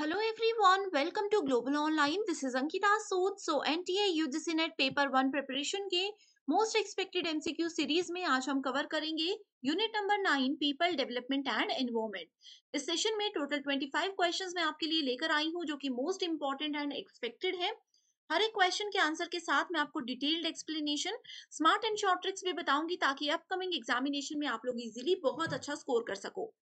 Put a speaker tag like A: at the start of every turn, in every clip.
A: Hello everyone welcome to global online this is Ankita Sood so NTA UGC NET paper one preparation के most expected MCQ series में आज हम cover करेंगे unit number nine people development and environment इस session में total 25 questions मैं आपके लिए लेकर आई हूँ जो कि मोस्ट इंपॉर्टेंट एंड एक्सपेक्टेड है हर एक क्वेश्चन के आंसर के साथ मैं आपको detailed explanation smart and short tricks भी बताऊंगी ताकि अपकमिंग एग्जामिनेशन में आप लोग इजीली बहुत अच्छा स्कोर कर सको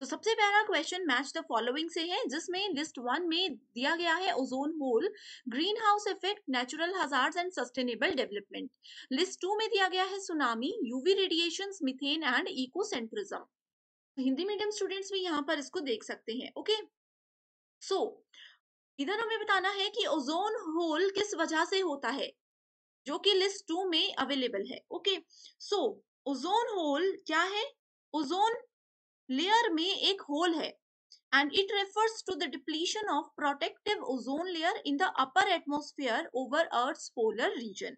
A: तो सबसे पहला क्वेश्चन मैच द फॉलोइंग से है जिसमें लिस्ट वन में दिया गया है ozone hole greenhouse effect natural hazard and sustainable development list two में दिया गया है tsunami UV radiation methane and ecocentrism Hindi medium students भी यहाँ पर इसको देख सकते हैं ओके सो इधर हमें बताना है कि ओजोन होल किस वजह से होता है जो कि लिस्ट टू में अवेलेबल है ओके सो ओजोन होल क्या है ओजोन लेयर में एक होल है and it refers to the depletion of protective ozone layer in the upper atmosphere over earth polar region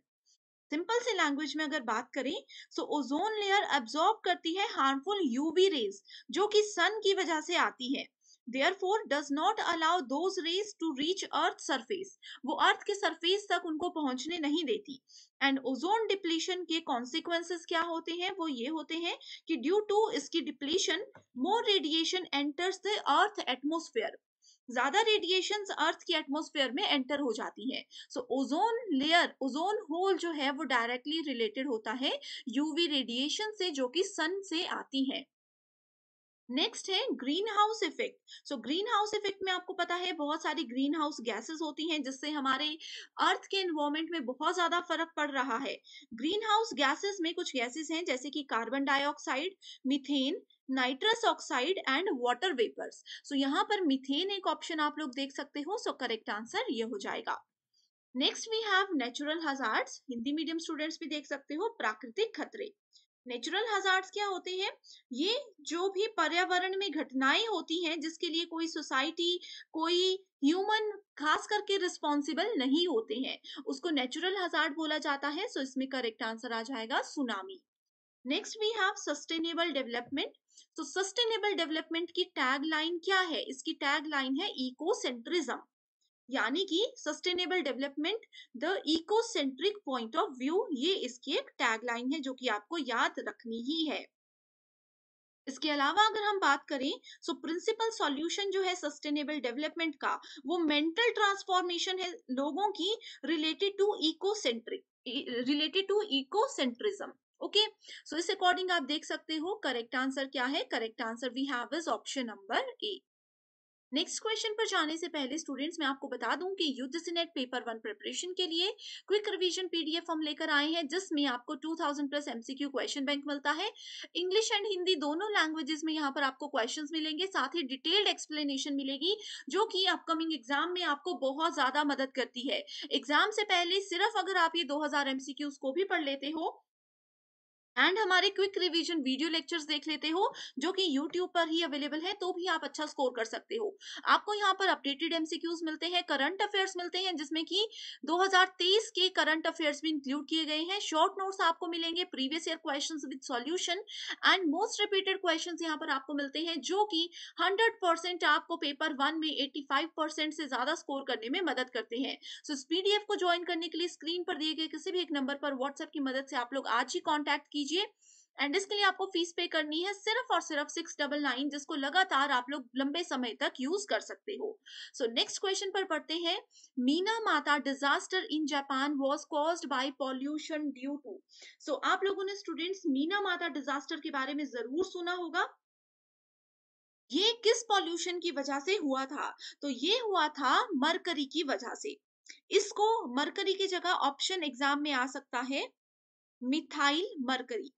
A: simple से लैंग्वेज में अगर बात करें तो ओजोन लेयर एब्जॉर्ब करती है हार्मफुल यूवी रेज जो कि सन की वजह से आती है therefore does not allow those rays to reach earth surface वो अर्थ के सरफेस तक उनको पहुंचने नहीं देती एंड ओजोन डिप्लीशन के कॉन्सिक्वेंसेस क्या होते हैं वो ये होते हैं कि ड्यू टू इसकी depletion more radiation enters the earth atmosphere ज्यादा रेडिएशन अर्थ की एटमोस्फेयर में एंटर हो जाती है so ozone layer ozone hole जो है वो डायरेक्टली रिलेटेड होता है यूवी रेडिएशन से जो कि सन से आती है नेक्स्ट है greenhouse effect so greenhouse effect में आपको पता है बहुत सारी ग्रीन हाउस गैसेस होती हैं जिससे हमारे अर्थ के एनवायरमेंट में बहुत ज्यादा फर्क पड़ रहा है ग्रीन हाउस गैसेस में कुछ गैसेस हैं जैसे कि carbon dioxide methane nitrous oxide and water vapours so यहाँ पर मिथेन एक ऑप्शन आप लोग देख सकते हो सो करेक्ट आंसर ये हो जाएगा next we have natural hazards Hindi medium students भी देख सकते हो प्राकृतिक खतरे नेचुरल हजार्ड्स क्या होते हैं ये जो भी पर्यावरण में घटनाएं होती हैं जिसके लिए कोई सोसाइटी कोई ह्यूमन खास करके रिस्पॉन्सिबल नहीं होते हैं उसको नेचुरल हजार्ड बोला जाता है सो इसमें करेक्ट आंसर आ जाएगा tsunami next we have sustainable development तो सस्टेनेबल डेवलपमेंट की टैग लाइन क्या है इसकी टैग लाइन है इकोसेंट्रिज्म यानी कि sustainable development the ecocentric point of view ये इसकी एक टैगलाइन है जो कि आपको याद रखनी ही है इसके अलावा अगर हम बात करें सो प्रिंसिपल सॉल्यूशन जो है सस्टेनेबल डेवलपमेंट का वो मेंटल ट्रांसफॉर्मेशन है लोगों की related to ecocentric related to ecocentrism okay so इस अकॉर्डिंग आप देख सकते हो करेक्ट आंसर क्या है correct answer we have is option number A next question पर जाने से पहले स्टूडेंट्स मैं आपको बता दूं कि युद्ध सीनेट पेपर वन प्रिपरेशन के लिए क्विक रिवीजन पीडीएफ हम लेकर आए हैं जिसमें आपको 2000 प्लस एमसीक्यू क्वेश्चन बैंक मिलता है इंग्लिश एंड हिंदी दोनों लैंग्वेजेस में यहां पर आपको क्वेश्चंस मिलेंगे साथ ही डिटेल्ड एक्सप्लेनेशन मिलेगी जो कि अपकमिंग एग्जाम में आपको बहुत ज्यादा मदद करती है एग्जाम से पहले सिर्फ अगर आप ये दो हजार को भी पढ़ लेते हो एंड हमारे क्विक रिविजन वीडियो लेक्चर्स देख लेते हो जो कि यूट्यूब पर ही अवेलेबल है तो भी आप अच्छा स्कोर कर सकते हो आपको यहाँ पर अपडेटेड एमसीक्यूज मिलते हैं करंट अफेयर्स मिलते हैं जिसमें कि 2023 के करंट अफेयर्स भी इंक्लूड किए गए हैं शॉर्ट नोट्स आपको मिलेंगे previous year question with solution and most repeated question यहाँ पर आपको मिलते हैं जो कि हंड्रेड आपको पेपर वन में एट्टी से ज्यादा स्कोर करने में मदद करते हैं सो इस पीडीएफ को ज्वाइन करने के लिए स्क्रीन पर दिए गए किसी भी एक नंबर पर व्हाट्सएप की मदद से आप लोग आज ही कॉन्टैक्ट कीजिए कीजिए एंड इसके लिए आपको फीस पे करनी है सिर्फ और सिर्फ सिक्स डबल नाइन जिसको लगातार आप लोग लंबे समय तक यूज कर सकते हो सो नेक्स्ट क्वेश्चन पर पढ़ते हैं Minamata disaster in Japan was caused by pollution due to so आप लोगों ने स्टूडेंट्स मीना माता डिजास्टर के बारे में जरूर सुना होगा ये किस पॉल्यूशन की वजह से हुआ था तो ये हुआ था मरकरी की वजह से इसको मरकरी की जगह ऑप्शन एग्जाम में आ सकता है मिथाइल मरकरी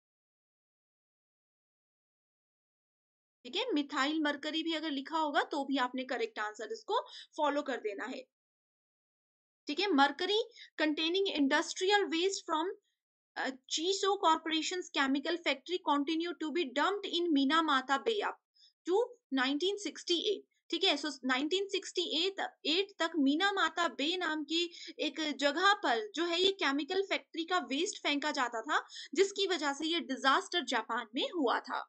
A: ठीक है मिथाइल मरकरी भी अगर लिखा होगा तो भी आपने करेक्ट आंसर इसको फॉलो कर देना है ठीक है mercury containing industrial waste from Chisso corporation chemical factory continue to be dumped in Minamata bay to 1968 ठीक है सो नाइनटीन तक मीना माता बे नाम की एक जगह पर जो है ये केमिकल फैक्ट्री का वेस्ट फेंका जाता था जिसकी वजह से ये डिजास्टर जापान में हुआ था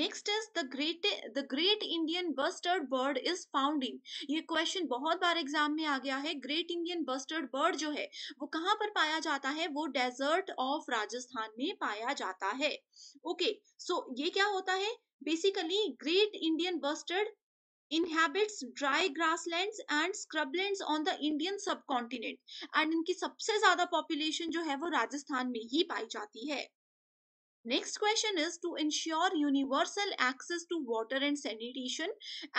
A: next is the great the great Indian bustard bird is found in ये क्वेश्चन बहुत बार एग्जाम में आ गया है ग्रेट इंडियन बस्टर्ड बर्ड जो है वो कहाँ पर पाया जाता है वो डेजर्ट ऑफ राजस्थान में पाया जाता है ओके okay, सो so ये क्या होता है Basically, great Indian bustard inhabits dry grasslands and scrublands on the Indian subcontinent and इनकी सबसे ज्यादा population जो है वो राजस्थान में ही पाई जाती है Next question is to ensure universal access to water and sanitation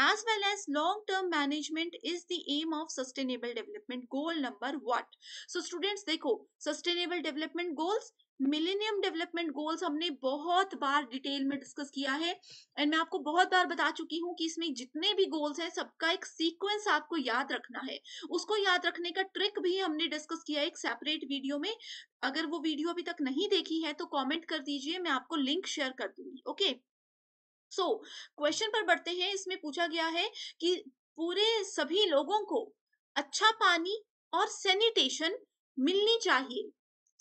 A: as well as long-term management is the aim of sustainable development goal number what? So students देखो sustainable development goals millennium development goals हमने बहुत बार detail में discuss किया है and मैं आपको बहुत बार बता चुकी हूँ कि इसमें जितने भी गोल्स हैं सबका एक सीक्वेंस आपको याद रखना है उसको याद रखने का ट्रिक भी हमने डिस्कस किया एक सेपरेट वीडियो में अगर वो वीडियो अभी तक नहीं देखी है तो कॉमेंट कर दीजिए मैं आपको लिंक शेयर कर दूंगी ओके सो क्वेश्चन पर बढ़ते हैं इसमें पूछा गया है कि पूरे सभी लोगों को अच्छा पानी और सैनिटेशन मिलनी चाहिए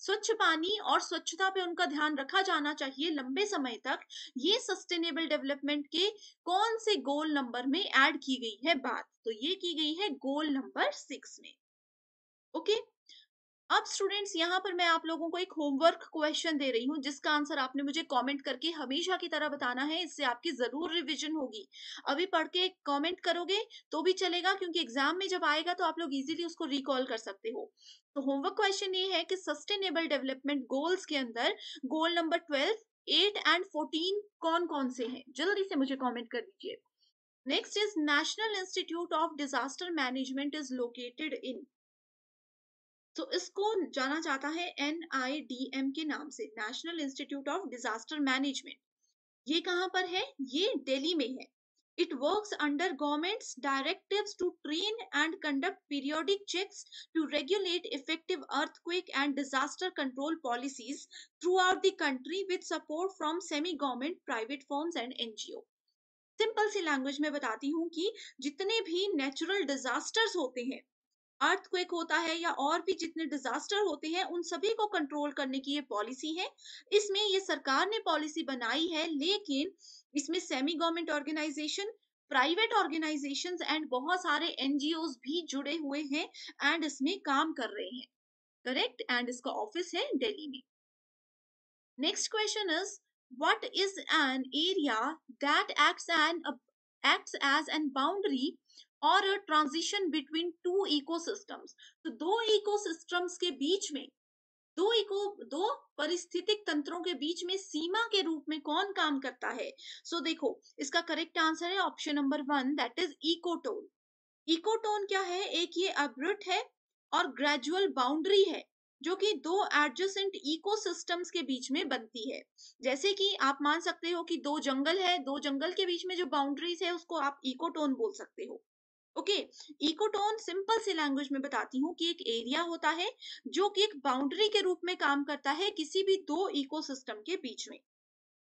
A: स्वच्छ पानी और स्वच्छता पे उनका ध्यान रखा जाना चाहिए लंबे समय तक ये सस्टेनेबल डेवलपमेंट के कौन से गोल नंबर में ऐड की गई है बात तो ये की गई है गोल नंबर सिक्स में ओके okay? अब स्टूडेंट्स यहाँ पर मैं आप लोगों को एक होमवर्क क्वेश्चन दे रही हूँ जिसका आंसर आपने मुझे कमेंट करके हमेशा की तरह बताना है इससे आपकी जरूर रिवीजन होगी अभी पढ़ के कमेंट करोगे तो भी चलेगा क्योंकि एग्जाम में जब आएगा तो आप लोग इजीली उसको रिकॉल कर सकते हो तो होमवर्क क्वेश्चन ये है कि सस्टेनेबल डेवलपमेंट गोल्स के अंदर goal number twelve eight and fourteen कौन कौन से हैं जल्दी से मुझे कॉमेंट कर दीजिए next is National Institute of Disaster Management is located in तो इसको जाना जाता है एन आई डी एम के नाम से National Institute of Disaster Management ये कहाँ पर है ये दिल्ली में है it work under government directive to train and conduct periodic checks to regulate effective earthquake and disaster control policies throughout the country with support from semi government private form and NGO simple सी language में बताती हूँ कि जितने भी natural disasters होते हैं earthquake होता है या और भी जितने डिजास्टर होते हैं उन सभी को कंट्रोल करने की ये पॉलिसी है इसमें ये सरकार ने पॉलिसी बनाई है लेकिन इसमें semi government organization private organizations and बहुत सारे एनजीओ भी जुड़े हुए हैं एंड इसमें काम कर रहे हैं करेक्ट एंड इसका ऑफिस है दिल्ली में next question is what is an area that acts an acts as an boundary और ट्रांजिशन बिटवीन टू इकोसिस्टम्स तो दो इकोसिस्टम्स के बीच में दो इको दो परिस्थितिक तंत्रों के बीच में सीमा के रूप में कौन काम करता है सो so, देखो इसका करेक्ट आंसर है option number one that is ecotone ecotone क्या है एक ये अब्रुट है और ग्रेजुअल बाउंड्री है जो कि दो एडजस्टेंट इकोसिस्टम्स के बीच में बनती है जैसे कि आप मान सकते हो कि दो जंगल है दो जंगल के बीच में जो बाउंड्रीज है उसको आप इकोटोन बोल सकते हो ओके इकोटोन सिंपल से लैंग्वेज में बताती हूँ कि एक एरिया होता है जो कि एक बाउंड्री के रूप में काम करता है किसी भी दो इकोसिस्टम के बीच में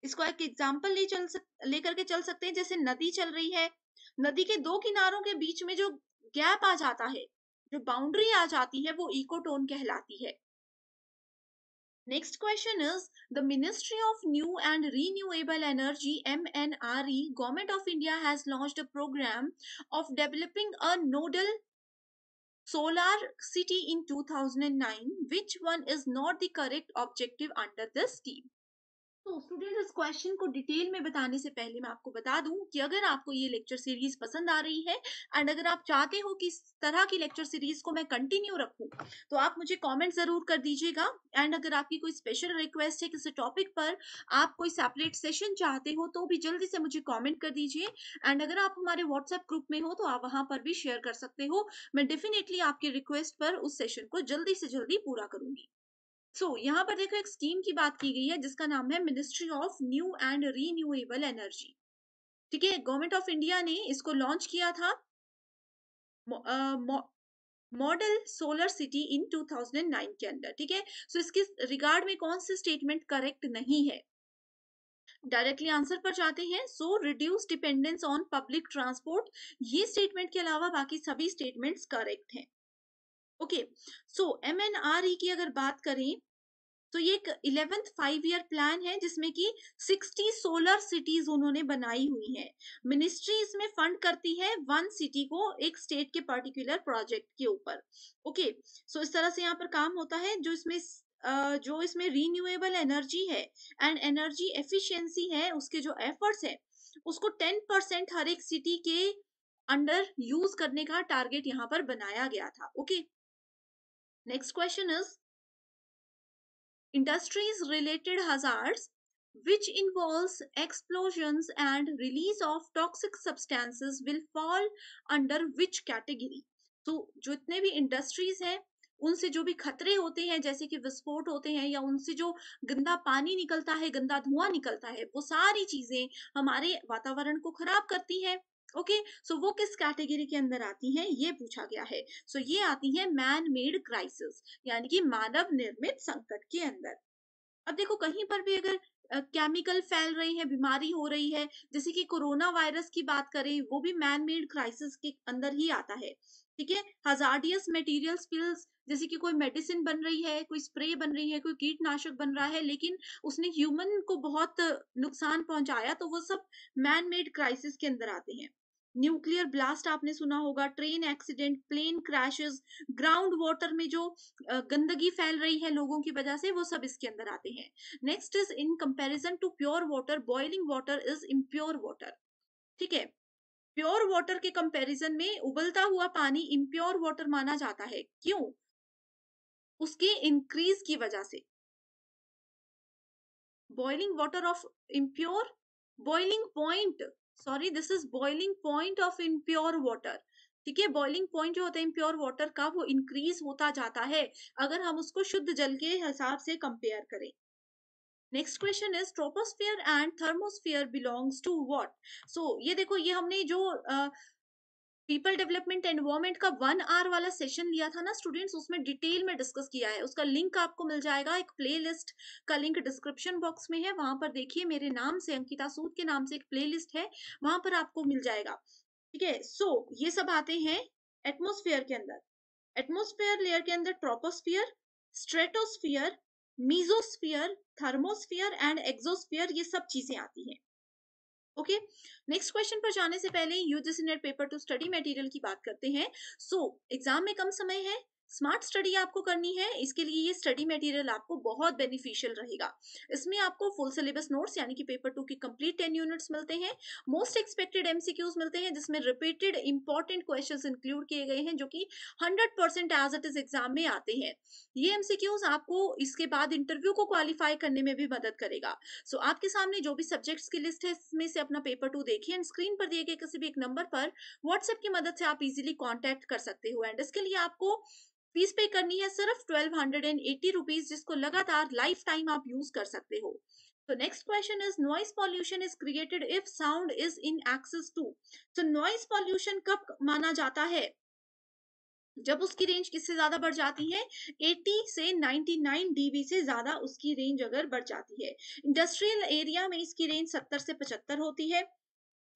A: इसको एक एग्जाम्पल ले चल लेकर के चल सकते हैं जैसे नदी चल रही है नदी के दो किनारों के बीच में जो गैप आ जाता है जो बाउंड्री आ जाती है वो इकोटोन कहलाती है Next question is the Ministry of New and Renewable Energy MNRE Government of India has launched a program of developing a nodal solar city in 2009 which one is not the correct objective under this scheme तो student इस question को detail में बताने से पहले मैं आपको बता दूं कि अगर आपको ये लेक्चर सीरीज पसंद आ रही है एंड अगर आप चाहते हो कि इस तरह की लेक्चर सीरीज को मैं कंटिन्यू रखूं तो आप मुझे कमेंट जरूर कर दीजिएगा एंड अगर आपकी कोई स्पेशल रिक्वेस्ट है किसी टॉपिक पर आप कोई सेपरेट सेशन चाहते हो तो भी जल्दी से मुझे कॉमेंट कर दीजिए एंड अगर आप हमारे व्हाट्सएप ग्रुप में हो तो आप वहां पर भी शेयर कर सकते हो मैं डेफिनेटली आपकी रिक्वेस्ट पर उस सेशन को जल्दी से जल्दी पूरा करूंगी सो so, यहाँ पर देखो एक स्कीम की बात की गई है जिसका नाम है ministry of new and renewable energy ठीक है गवर्नमेंट ऑफ इंडिया ने इसको लॉन्च किया था मॉडल सोलर सिटी इन 2009 के अंदर ठीक है सो इसके रिगार्ड में कौन से स्टेटमेंट करेक्ट नहीं है डायरेक्टली आंसर पर जाते हैं so reduce dependence on public transport ये स्टेटमेंट के अलावा बाकी सभी स्टेटमेंट्स करेक्ट हैं okay so M N R E की अगर बात करें तो ये एक इलेवेंथ फाइव ईयर प्लान है जिसमें कि 60 सोलर सिटीज उन्होंने बनाई हुई है मिनिस्ट्री इसमें फंड करती है वन सिटी को एक स्टेट के पर्टिकुलर प्रोजेक्ट के ऊपर ओके सो इस तरह से यहाँ पर काम होता है जो इसमें जो इसमें रीन्यूएबल एनर्जी है एंड एनर्जी एफिशिएंसी है उसके जो एफर्ट्स है उसको टेन परसेंट हर एक सिटी के अंडर यूज करने का टारगेट यहाँ पर बनाया गया था okay next question is industries related hazards which involves explosions and release of toxic substances will fall under which category तो so, जितने भी इंडस्ट्रीज हैं उनसे जो भी खतरे होते हैं जैसे कि विस्फोट होते हैं या उनसे जो गंदा पानी निकलता है गंदा धुआं निकलता है वो सारी चीजें हमारे वातावरण को खराब करती है ओके okay, सो so वो किस कैटेगरी के अंदर आती हैं ये पूछा गया है सो so ये आती हैं मैन मेड क्राइसिस यानी कि मानव निर्मित संकट के अंदर अब देखो कहीं पर भी अगर केमिकल फैल रही है बीमारी हो रही है जैसे कि कोरोना वायरस की बात करें वो भी मैन मेड क्राइसिस के अंदर ही आता है ठीक है हजार्डियस मटेरियल स्पिल्स जैसे कि कोई मेडिसिन बन रही है कोई स्प्रे बन रही है कोई कीटनाशक बन रहा है लेकिन उसने ह्यूमन को बहुत नुकसान पहुंचाया तो वो सब मैन मेड क्राइसिस के अंदर आते हैं न्यूक्लियर ब्लास्ट आपने सुना होगा train accident plane crashes ground water में जो गंदगी फैल रही है लोगों की वजह से वो सब इसके अंदर आते हैं next is in comparison to pure water boiling water is impure water ठीक है प्योर वाटर के कंपेरिजन में उबलता हुआ पानी इम्प्योर वाटर माना जाता है क्यों उसके इंक्रीज की वजह से boiling water of impure boiling point sorry this is boiling point of impure water ठीक है बॉइलिंग पॉइंट जो होता है इनप्योर वाटर का वो इंक्रीज होता जाता है अगर हम उसको शुद्ध जल के हिसाब से कंपेयर करें next question is troposphere and thermosphere belongs to what so ये देखो ये हमने जो uh, पीपल डेवलपमेंट एनवायरमेंट का वन आवर वाला सेशन लिया था ना स्टूडेंट्स उसमें डिटेल में डिस्कस किया है उसका लिंक आपको मिल जाएगा एक प्लेलिस्ट का लिंक डिस्क्रिप्शन बॉक्स में है वहां पर देखिए मेरे नाम से अंकिता सूद के नाम से एक प्लेलिस्ट है वहां पर आपको मिल जाएगा ठीक है सो ये सब आते हैं एटमोस्फेयर के अंदर एटमोस्फेयर लेयर के अंदर troposphere stratosphere mesosphere thermosphere and exosphere ये सब चीजें आती हैं ओके नेक्स्ट क्वेश्चन पर जाने से पहले UGC NET paper two study material की बात करते हैं सो so, एग्जाम में कम समय है स्मार्ट स्टडी आपको करनी है इसके लिए ये स्टडी मटेरियल आपको बहुत बेनिफिशियल रहेगा इसमें आपको फुल सिलेबस नोट्स यानी कि पेपर टू के कंप्लीट टेन यूनिट्स मिलते हैं मोस्ट एक्सपेक्टेड एमसीक्यूज मिलते हैं जिसमें रिपीटेड इंपॉर्टेंट क्वेश्चंस इंक्लूड किए गए हैं जो कि hundred percent as it is exam में आते हैं ये एमसीक्यूज आपको इसके बाद इंटरव्यू को क्वालिफाई करने में भी मदद करेगा सो so, आपके सामने जो भी सब्जेक्ट्स की लिस्ट है इसमें से अपना पेपर टू देखिए एंड स्क्रीन पर दिए गए किसी भी एक नंबर पर व्हाट्सएप की मदद से आप इजिली कॉन्टैक्ट कर सकते हो एंड इसके लिए आपको फीस पे करनी है सिर्फ twelve hundred and eighty rupees जिसको लगातार लाइफ टाइम आप यूज कर सकते हो तो next question is noise pollution is created if sound is in excess to तो नॉइस पॉल्यूशन कब माना जाता है जब उसकी रेंज किससे ज्यादा बढ़ जाती है 80 से 99 डीबी से ज्यादा उसकी रेंज अगर बढ़ जाती है इंडस्ट्रियल एरिया में इसकी रेंज 70 से 75 होती है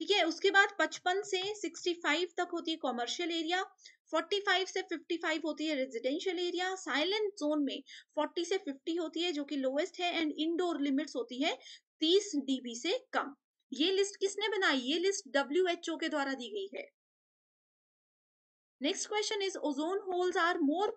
A: ठीक है उसके बाद 55 से 65 तक होती है कॉमर्शियल एरिया 45 से 55 होती है रेजिडेंशियल एरिया साइलेंट जोन में 40 से 50 होती है जो कि लोएस्ट है एंड इनडोर लिमिट्स होती है 30 डीबी से कम ये लिस्ट किसने बनाई ये लिस्ट डब्ल्यू के द्वारा दी गई है next question is ozone holes are more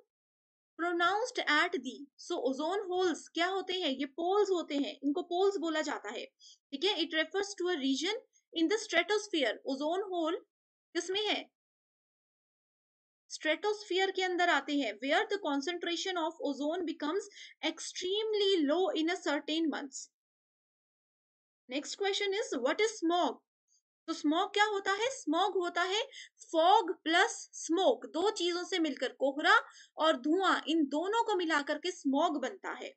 A: pronounced at the so ozone holes क्या होते हैं ये पोल्स होते हैं इनको पोल्स बोला जाता है ठीक है it refers to a region in the stratosphere ozone hole किसमें है स्ट्रेटोस्फियर के अंदर आते हैं where the concentration of ozone becomes extremely low in a certain months next question is what is smog तो स्मॉग क्या होता है स्मॉग होता है फॉग प्लस स्मोक दो चीजों से मिलकर कोहरा और धुआं इन दोनों को मिलाकर के स्मॉग बनता है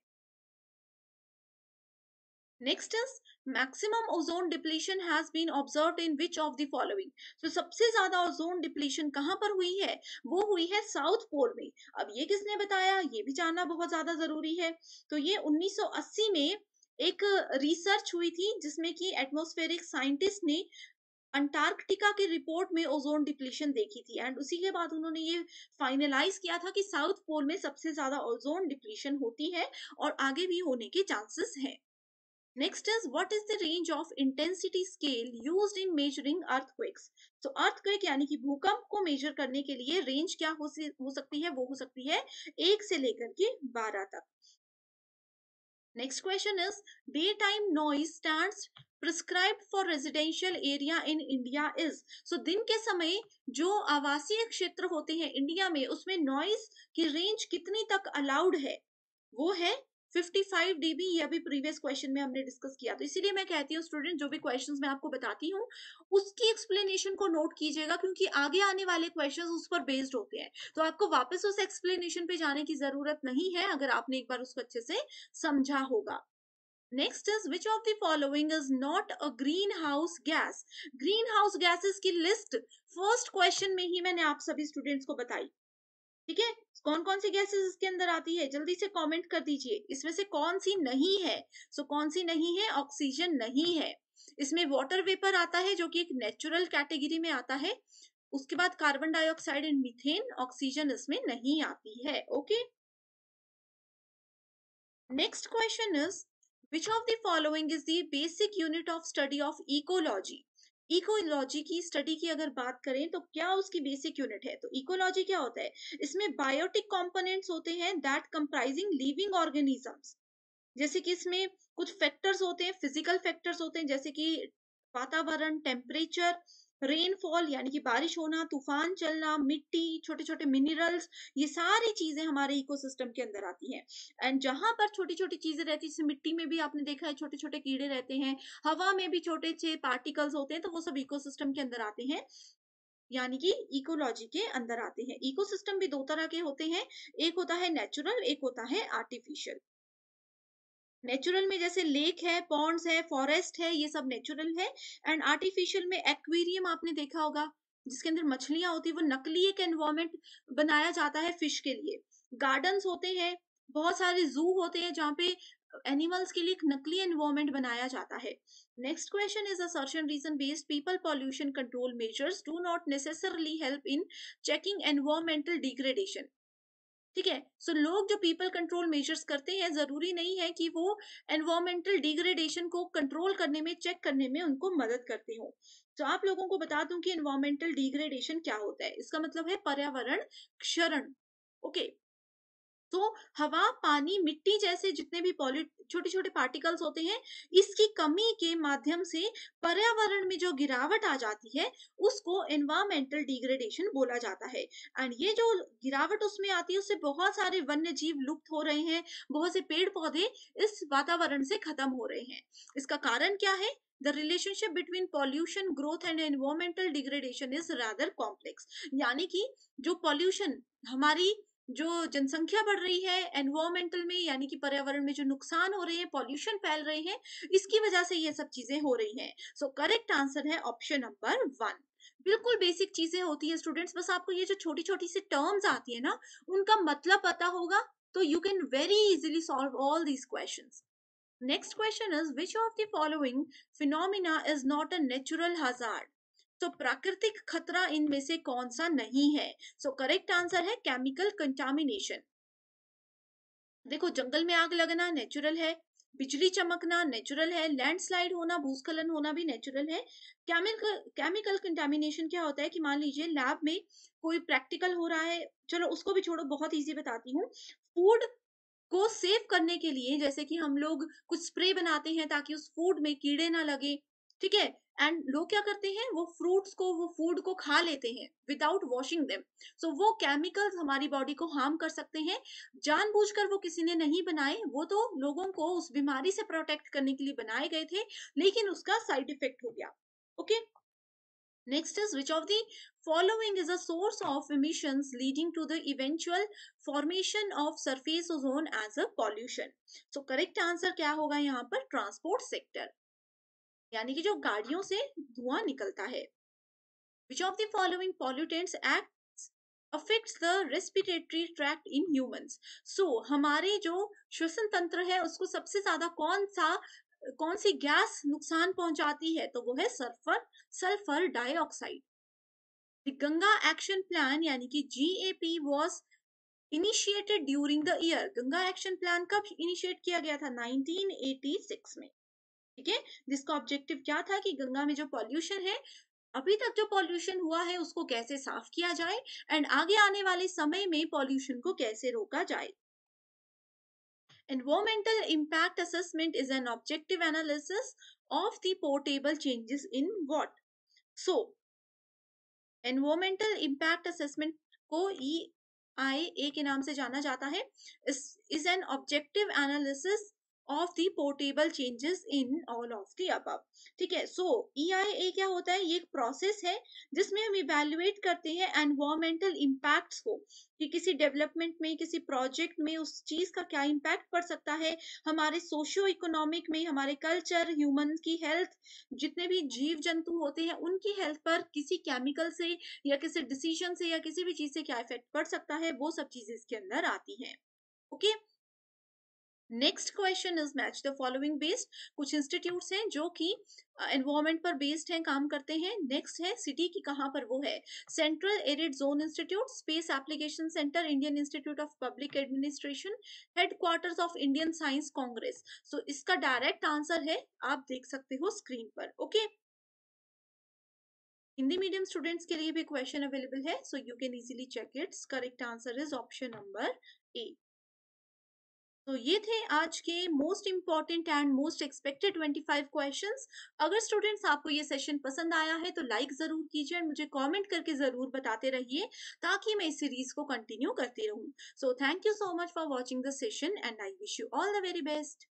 A: next is maximum ozone depletion has been observe in which of the following तो सबसे ज्यादा ओजोन डिप्लीशन कहाँ पर हुई है वो हुई है साउथ पोल में अब ये किसने बताया ये भी जानना बहुत ज्यादा जरूरी है तो ये 1980 में एक रिसर्च हुई थी जिसमें कि एटमोस्फेरिक साइंटिस्ट ने अंटार्कटिका की रिपोर्ट में ओजोन डिप्लीशन देखी थी एंड उसी के बाद उन्होंने ये फाइनलाइज किया था कि साउथ पोल में सबसे ज्यादा ओजोन डिप्लीशन होती है और आगे भी होने के चांसेस हैं Next is what is the range of intensity scale used in measuring earthquakes? So earthquake यानी कि भूकंप को measure करने के लिए range क्या हो, से, हो सकती है वो हो सकती है एक से लेकर के बारह तक Next question is daytime noise stands prescribed for residential area in India is so दिन के समय जो आवासीय क्षेत्र होते हैं इंडिया में उसमें नॉइस की रेंज कितनी तक अलाउड है वो है 55 dB ये अभी प्रीवियस क्वेश्चन में हमने डिस्कस किया तो इसीलिए मैं कहती हूँ स्टूडेंट जो भी क्वेश्चंस मैं आपको बताती हूँ उसकी एक्सप्लेनेशन को नोट कीजिएगा क्योंकि आगे आने वाले क्वेश्चंस उस पर बेस्ड होते हैं तो आपको वापस उस एक्सप्लेनेशन पे जाने की जरूरत नहीं है अगर आपने एक बार उसको अच्छे से समझा होगा next is which of the following is not a greenhouse gas greenhouse gases की लिस्ट फर्स्ट क्वेश्चन में ही मैंने आप सभी स्टूडेंट्स को बताई ठीक है कौन कौन सी गैसेस इसके अंदर आती है जल्दी से कमेंट कर दीजिए इसमें से कौन सी नहीं है सो so, कौन सी नहीं है ऑक्सीजन नहीं है इसमें वाटर वेपर आता है जो कि एक नेचुरल कैटेगरी में आता है उसके बाद carbon dioxide and methane oxygen इसमें नहीं आती है okay next question is which of the following is the basic unit of study of ecology ecology की स्टडी की अगर बात करें तो क्या उसकी बेसिक यूनिट है तो इकोलॉजी क्या होता है इसमें बायोटिक कंपोनेंट्स होते हैं दैट कंप्राइजिंग लिविंग ऑर्गेनिजम्स जैसे कि इसमें कुछ फैक्टर्स होते हैं फिजिकल फैक्टर्स होते हैं जैसे कि वातावरण टेम्परेचर रेनफॉल यानी कि बारिश होना तूफान चलना मिट्टी छोटे छोटे मिनरल्स ये सारी चीजें हमारे इकोसिस्टम के अंदर आती हैं एंड जहां पर छोटी छोटी चीजें रहती है जैसे मिट्टी में भी आपने देखा है छोटे छोटे कीड़े रहते हैं हवा में भी छोटे छे पार्टिकल्स होते हैं तो वो सब इकोसिस्टम के अंदर आते हैं यानी कि इकोलॉजी के अंदर आते हैं इकोसिस्टम भी दो तरह के होते हैं एक होता है नेचुरल एक होता है आर्टिफिशियल नेचुरल में जैसे लेक है पॉन्ड्स है फॉरेस्ट है ये सब नेचुरल है एंड आर्टिफिशियल में एक्वेरियम आपने देखा होगा जिसके अंदर मछलियां होती है वो नकली एक एनवायरमेंट बनाया जाता है फिश के लिए गार्डन्स होते हैं बहुत सारे जू होते हैं जहाँ पे एनिमल्स के लिए एक नकली एनवायरमेंट बनाया जाता है next question is assertion reason based people pollution control measures do not necessarily help in checking environmental degradation ठीक है सो so, लोग जो पीपल कंट्रोल मेजर्स करते हैं जरूरी नहीं है कि वो एनवायरमेंटल डिग्रेडेशन को कंट्रोल करने में चेक करने में उनको मदद करते हो तो आप लोगों को बता दूं कि एनवायरमेंटल डिग्रेडेशन क्या होता है इसका मतलब है पर्यावरण क्षरण ओके okay, तो हवा पानी मिट्टी जैसे जितने भी पॉलिट छोटे छोटे पार्टिकल्स होते हैं इसकी कमी के माध्यम से पर्यावरण में जो गिरावट आ जाती है उसको एनवायरमेंटल डिग्रेडेशन बोला जाता है एंड ये जो गिरावट उसमें आती है उससे बहुत सारे वन्य जीव लुप्त हो रहे हैं बहुत से पेड़ पौधे इस वातावरण से खत्म हो रहे हैं इसका कारण क्या है the relationship between pollution growth and environmental degradation is rather complex यानी कि जो पॉल्यूशन हमारी जो जनसंख्या बढ़ रही है एनवायरमेंटल में यानी कि पर्यावरण में जो नुकसान हो रहे हैं पॉल्यूशन फैल रहे हैं इसकी वजह से ये सब चीजें हो रही हैं सो करेक्ट आंसर है ऑप्शन नंबर वन बिल्कुल बेसिक चीजें होती है स्टूडेंट्स बस आपको ये जो छोटी छोटी सी टर्म्स आती है ना उनका मतलब पता होगा तो you can very easily solve all these questions next question is which of the following phenomena is not a natural hazard तो प्राकृतिक खतरा इनमें से कौन सा नहीं है सो करेक्ट आंसर है केमिकल कंटामिनेशन देखो जंगल में आग लगना नेचुरल है बिजली चमकना नेचुरल है लैंडस्लाइड होना भूस्खलन होना भी नेचुरल है केमिकल केमिकल कंटामिनेशन क्या होता है कि मान लीजिए लैब में कोई प्रैक्टिकल हो रहा है चलो उसको भी छोड़ो बहुत इजी बताती हूँ फूड को सेव करने के लिए जैसे कि हम लोग कुछ स्प्रे बनाते हैं ताकि उस फूड में कीड़े ना लगे ठीक है एंड लोग क्या करते हैं वो फ्रूट्स को वो फूड को खा लेते हैं विदाउट वॉशिंग देम सो वो केमिकल्स हमारी बॉडी को हार्म कर सकते हैं जानबूझकर वो किसी ने नहीं बनाए वो तो लोगों को उस बीमारी से प्रोटेक्ट करने के लिए बनाए गए थे लेकिन उसका साइड इफेक्ट हो गया okay next is which of the following is a source of emission leading to the eventual formation of surface ozone as a pollution so correct answer क्या होगा यहाँ पर ट्रांसपोर्ट सेक्टर यानी कि जो गाड़ियों से धुआं निकलता है which of the following pollutants act affects the respiratory tract in humans so हमारे जो श्वसन तंत्र है उसको सबसे ज्यादा कौन सा कौन सी गैस नुकसान पहुंचाती है तो वो है sulphur sulphur dioxide the Ganga action plan यानी कि G A P was initiated during the year Ganga action plan कब इनिशिएट किया गया था 1986 में ठीक है जिसका ऑब्जेक्टिव क्या था कि गंगा में जो पॉल्यूशन है अभी तक जो पॉल्यूशन हुआ है उसको कैसे साफ किया जाए एंड आगे आने वाले समय में पॉल्यूशन को कैसे रोका जाए environmental impact assessment is an objective analysis of the portable changes in what so environmental impact assessment को ई आई ए के नाम से जाना जाता है इस is an objective analysis of the portable changes in all of the अब ठीक है सो ई आई ए क्या होता है ये एक प्रोसेस है जिसमें हम इवेल्युएट करते हैं एनवायरमेंटल इम्पैक्ट को कि किसी डेवलपमेंट में किसी प्रोजेक्ट में उस चीज का क्या इम्पैक्ट पड़ सकता है हमारे सोशियो इकोनॉमिक में हमारे कल्चर ह्यूमन की हेल्थ जितने भी जीव जंतु होते हैं उनकी हेल्थ पर किसी केमिकल से या किसी डिसीजन से या किसी भी चीज से क्या इफेक्ट पड़ सकता है वो सब चीजें इसके अंदर आती हैं okay okay? Next question is match the following based कुछ इंस्टीट्यूट हैं जो कि एनवायरमेंट पर बेस्ड हैं काम करते हैं नेक्स्ट है सिटी की कहाँ पर वो है Central Arid Zone Institute Space Application Centre Indian Institute of Public Administration headquarters of Indian Science Congress so इसका डायरेक्ट आंसर है आप देख सकते हो स्क्रीन पर okay okay? Hindi medium students के लिए भी क्वेश्चन अवेलेबल है so you can easily check its correct answer is option number A तो ये थे आज के most important and most expected 25 questions अगर स्टूडेंट्स आपको ये सेशन पसंद आया है तो लाइक जरूर कीजिए और मुझे कमेंट करके जरूर बताते रहिए ताकि मैं इस सीरीज को कंटिन्यू करती रहूं so thank you so much for watching the session and I wish you all the very best